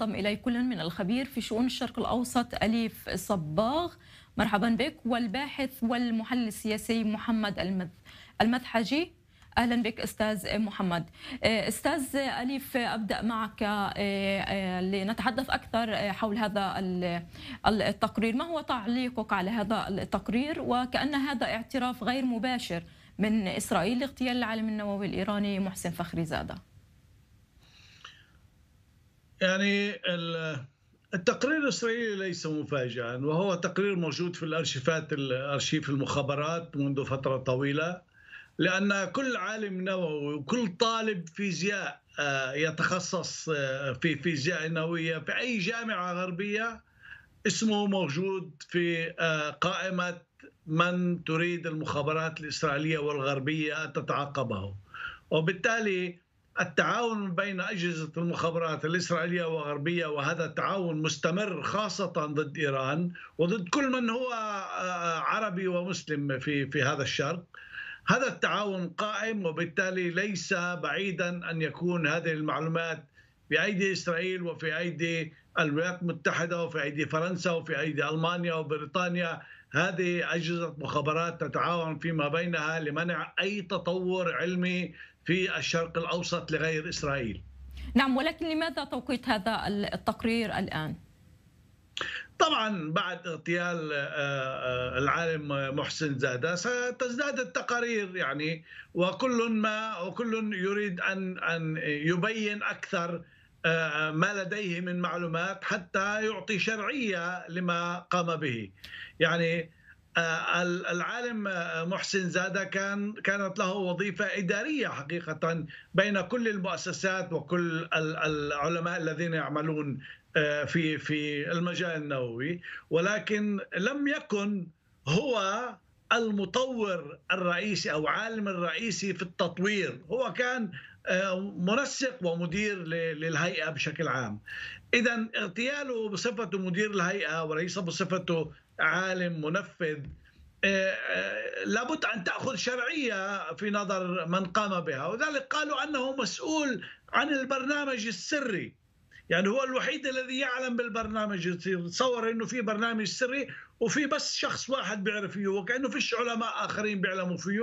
ننضم إلي كل من الخبير في شؤون الشرق الأوسط أليف صباغ مرحبا بك والباحث والمحلل السياسي محمد المذحجي اهلا بك استاذ محمد آه، استاذ اليف ابدا معك آه، آه، لنتحدث اكثر حول هذا التقرير ما هو تعليقك على هذا التقرير وكان هذا اعتراف غير مباشر من اسرائيل لاغتيال العالم النووي الايراني محسن فخري زاده يعني التقرير الاسرائيلي ليس مفاجئا وهو تقرير موجود في الارشيفات الارشيف المخابرات منذ فتره طويله لان كل عالم نووي وكل طالب فيزياء آه، يتخصص آه، في فيزياء نوويه في اي جامعه غربيه اسمه موجود في آه، قائمه من تريد المخابرات الاسرائيليه والغربيه ان تتعقبه وبالتالي التعاون بين أجهزة المخابرات الإسرائيلية وغربية وهذا التعاون مستمر خاصة ضد إيران وضد كل من هو آه، عربي ومسلم في في هذا الشرق هذا التعاون قائم وبالتالي ليس بعيدا أن يكون هذه المعلومات بأيدي إسرائيل وفي أيدي الولايات المتحدة وفي أيدي فرنسا وفي أيدي ألمانيا وبريطانيا هذه أجهزة مخابرات تتعاون فيما بينها لمنع أي تطور علمي في الشرق الأوسط لغير إسرائيل نعم ولكن لماذا توقيت هذا التقرير الآن؟ طبعا بعد اغتيال آه، آه، العالم محسن زادة ستزداد التقارير يعني وكل ما وكل يريد ان ان يبين اكثر آه، ما لديه من معلومات حتى يعطي شرعيه لما قام به يعني آه، العالم آه، محسن زاده كان كانت له وظيفه اداريه حقيقه بين كل المؤسسات وكل العلماء الذين يعملون في في المجال النووي ولكن لم يكن هو المطور الرئيسي او عالم الرئيسي في التطوير هو كان منسق ومدير للهيئه بشكل عام. اذا اغتياله بصفته مدير الهيئه وليس بصفته عالم منفذ آه، آه، لابد ان تاخذ شرعيه في نظر من قام بها، وذلك قالوا انه مسؤول عن البرنامج السري. يعني هو الوحيد الذي يعلم بالبرنامج تصور انه في برنامج سري وفي بس شخص واحد بيعرف فيه وكانه فيش علماء اخرين بيعلموا فيه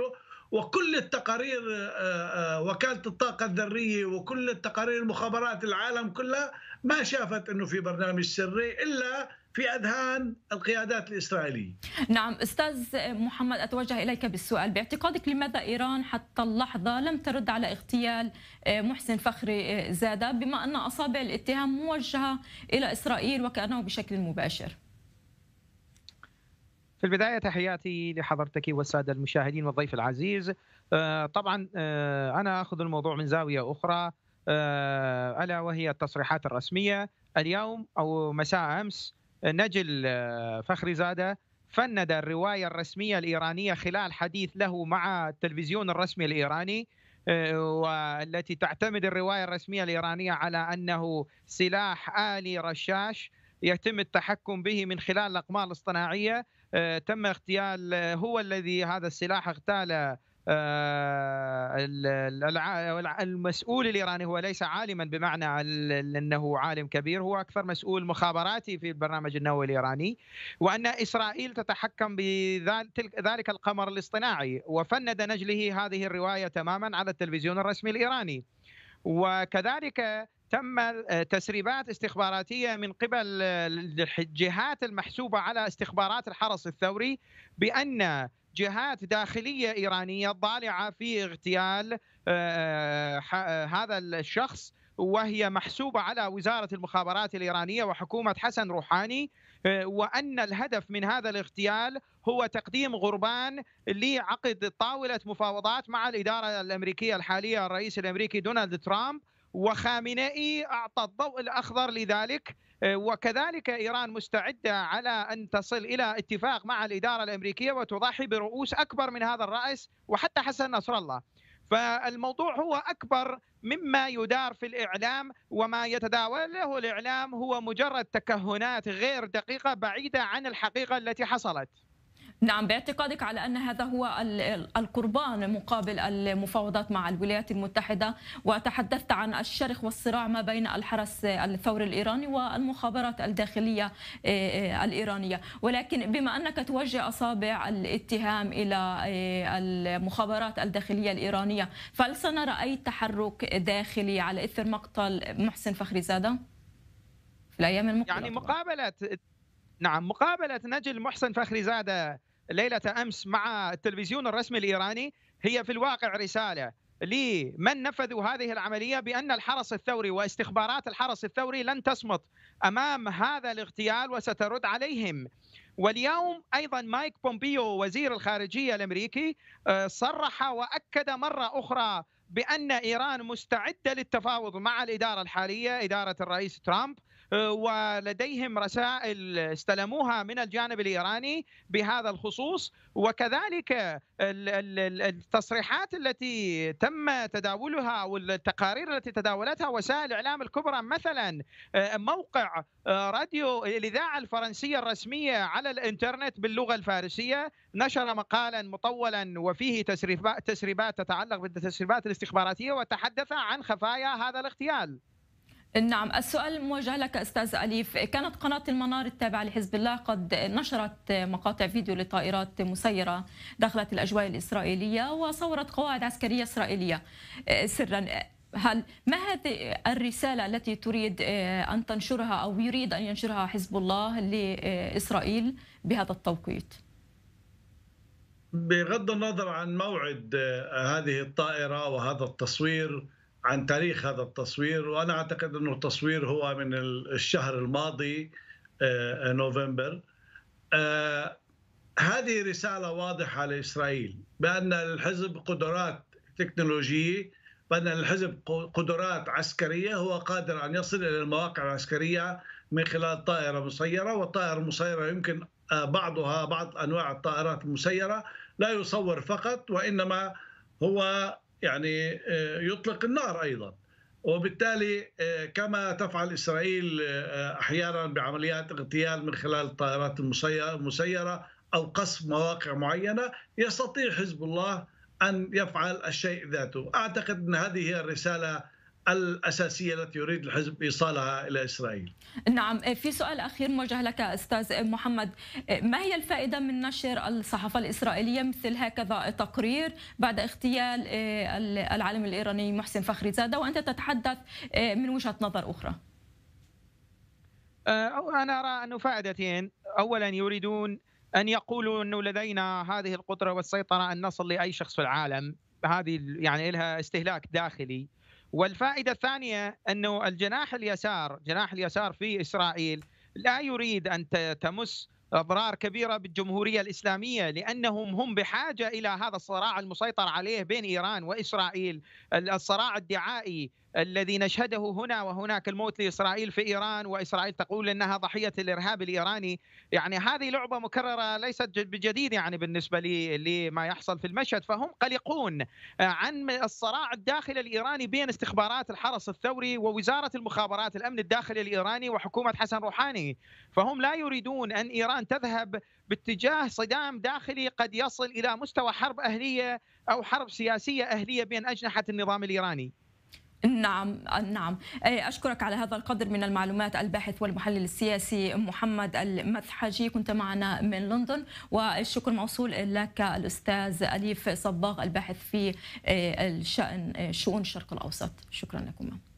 وكل التقارير آه، آه، وكالة الطاقة الذرية وكل التقارير المخابرات العالم كلها ما شافت أنه في برنامج سري إلا في أذهان القيادات الإسرائيلية نعم أستاذ محمد أتوجه إليك بالسؤال باعتقادك لماذا إيران حتى اللحظة لم ترد على اغتيال آه، محسن فخري زادة بما أن أصابع الاتهام موجهة إلى إسرائيل وكأنه بشكل مباشر في البداية تحياتي لحضرتك والسادة المشاهدين والضيف العزيز آه، طبعا آه، أنا أخذ الموضوع من زاوية أخرى آه، ألا وهي التصريحات الرسمية اليوم أو مساء أمس نجل فخري زادة فند الرواية الرسمية الإيرانية خلال حديث له مع التلفزيون الرسمي الإيراني والتي تعتمد الرواية الرسمية الإيرانية على أنه سلاح آلي رشاش يتم التحكم به من خلال الأقمار الاصطناعية آه، تم اغتيال آه، هو الذي هذا السلاح اغتال آه، المسؤول الايراني هو ليس عالما بمعنى انه عالم كبير هو اكثر مسؤول مخابراتي في البرنامج النووي الايراني وان اسرائيل تتحكم بذلك القمر الاصطناعي وفند نجله هذه الروايه تماما على التلفزيون الرسمي الايراني وكذلك تم آه، تسريبات استخباراتيه من قبل آه، الجهات المحسوبه على استخبارات الحرس الثوري بان جهات داخليه ايرانيه ضالعه في اغتيال آه، هذا الشخص وهي محسوبه على وزاره المخابرات الايرانيه وحكومه حسن روحاني وان الهدف من هذا الاغتيال هو تقديم غربان لعقد طاوله مفاوضات مع الاداره الامريكيه الحاليه الرئيس الامريكي دونالد ترامب وخامنئي أعطى الضوء الأخضر لذلك آه، وكذلك إيران مستعدة على أن تصل إلى اتفاق مع الإدارة الأمريكية وتضحي برؤوس أكبر من هذا الرأس وحتى حسن نصر الله فالموضوع هو أكبر مما يدار في الإعلام وما يتداوله الإعلام هو مجرد تكهنات غير دقيقة بعيدة عن الحقيقة التي حصلت نعم باعتقادك على أن هذا هو القربان مقابل المفاوضات مع الولايات المتحدة وتحدثت عن الشرخ والصراع ما بين الحرس الثوري الإيراني والمخابرات الداخلية آه، آه، الإيرانية ولكن بما أنك توجه أصابع الاتهام إلى آه، المخابرات الداخلية الإيرانية فهل سنرى أي تحرك داخلي على إثر مقتل محسن فخري زادة في الأيام المقبلة يعني مقابلة نعم مقابلة نجل محسن فخري زادة ليله امس مع التلفزيون الرسمي الايراني هي في الواقع رساله لمن نفذوا هذه العمليه بان الحرس الثوري واستخبارات الحرس الثوري لن تصمت امام هذا الاغتيال وسترد عليهم. واليوم ايضا مايك بومبيو وزير الخارجيه الامريكي آه، صرح واكد مره اخرى بان ايران مستعده للتفاوض مع الاداره الحاليه اداره الرئيس ترامب ولديهم رسائل استلموها من الجانب الايراني بهذا الخصوص وكذلك التصريحات التي تم تداولها والتقارير التي تداولتها وسائل الاعلام الكبرى مثلا آه، موقع آه، راديو الاذاعه الفرنسيه الرسميه على الانترنت باللغه الفارسيه نشر مقالا مطولا وفيه تسريبات تسريبات تتعلق بالتسريبات الاستخباراتيه وتحدث عن خفايا هذا الاغتيال نعم السؤال موجه لك استاذ اليف كانت قناه المنار التابعه لحزب الله قد نشرت مقاطع فيديو لطائرات مسيره دخلت الاجواء الاسرائيليه وصورت قواعد عسكريه اسرائيليه سرا هل ما هذه الرساله التي تريد ان تنشرها او يريد ان ينشرها حزب الله لاسرائيل بهذا التوقيت؟ بغض النظر عن موعد هذه الطائره وهذا التصوير عن تاريخ هذا التصوير وانا اعتقد انه التصوير هو من الشهر الماضي آه، آه، نوفمبر آه، هذه رساله واضحه لاسرائيل بان الحزب قدرات تكنولوجيه بان الحزب قدرات عسكريه هو قادر ان يصل الى المواقع العسكريه من خلال طائره مسيره والطائره المسيره يمكن بعضها بعض انواع الطائرات المسيره لا يصور فقط وانما هو يعني آه، يطلق النار ايضا وبالتالي آه، كما تفعل اسرائيل آه، احيانا بعمليات اغتيال من خلال الطائرات المسيره او قصف مواقع معينه يستطيع حزب الله ان يفعل الشيء ذاته، اعتقد ان هذه هي الرساله الأساسية التي يريد الحزب إيصالها إلى إسرائيل نعم إيه، في سؤال أخير موجه لك أستاذ محمد إيه، ما هي الفائدة من نشر الصحافة الإسرائيلية مثل هكذا تقرير بعد اغتيال إيه، العالم الإيراني محسن فخري زادة وأنت تتحدث من وجهة نظر أخرى آه، أنا أرى أنه فائدتين أولا يريدون أن يقولوا أنه لدينا هذه القدرة والسيطرة أن نصل لأي شخص في العالم هذه يعني لها استهلاك داخلي والفائده الثانيه انه الجناح اليسار جناح اليسار في اسرائيل لا يريد ان تمس اضرار كبيره بالجمهوريه الاسلاميه لانهم هم بحاجه الى هذا الصراع المسيطر عليه بين ايران واسرائيل الصراع الدعائي الذي نشهده هنا وهناك الموت لاسرائيل في ايران واسرائيل تقول انها ضحيه الارهاب الايراني يعني هذه لعبه مكرره ليست بجديد يعني بالنسبه لما يحصل في المشهد فهم قلقون آه، عن الصراع الداخلي الايراني بين استخبارات الحرس الثوري ووزاره المخابرات الامن الداخلي الايراني وحكومه حسن روحاني فهم لا يريدون ان ايران تذهب باتجاه صدام داخلي قد يصل الى مستوى حرب اهليه او حرب سياسيه اهليه بين اجنحه النظام الايراني نعم نعم أشكرك على هذا القدر من المعلومات الباحث والمحلل السياسي محمد المذحجي كنت معنا من لندن والشكر موصول لك الأستاذ أليف صباغ الباحث في آه، الشأن آه، شؤون الشرق الأوسط شكرا لكم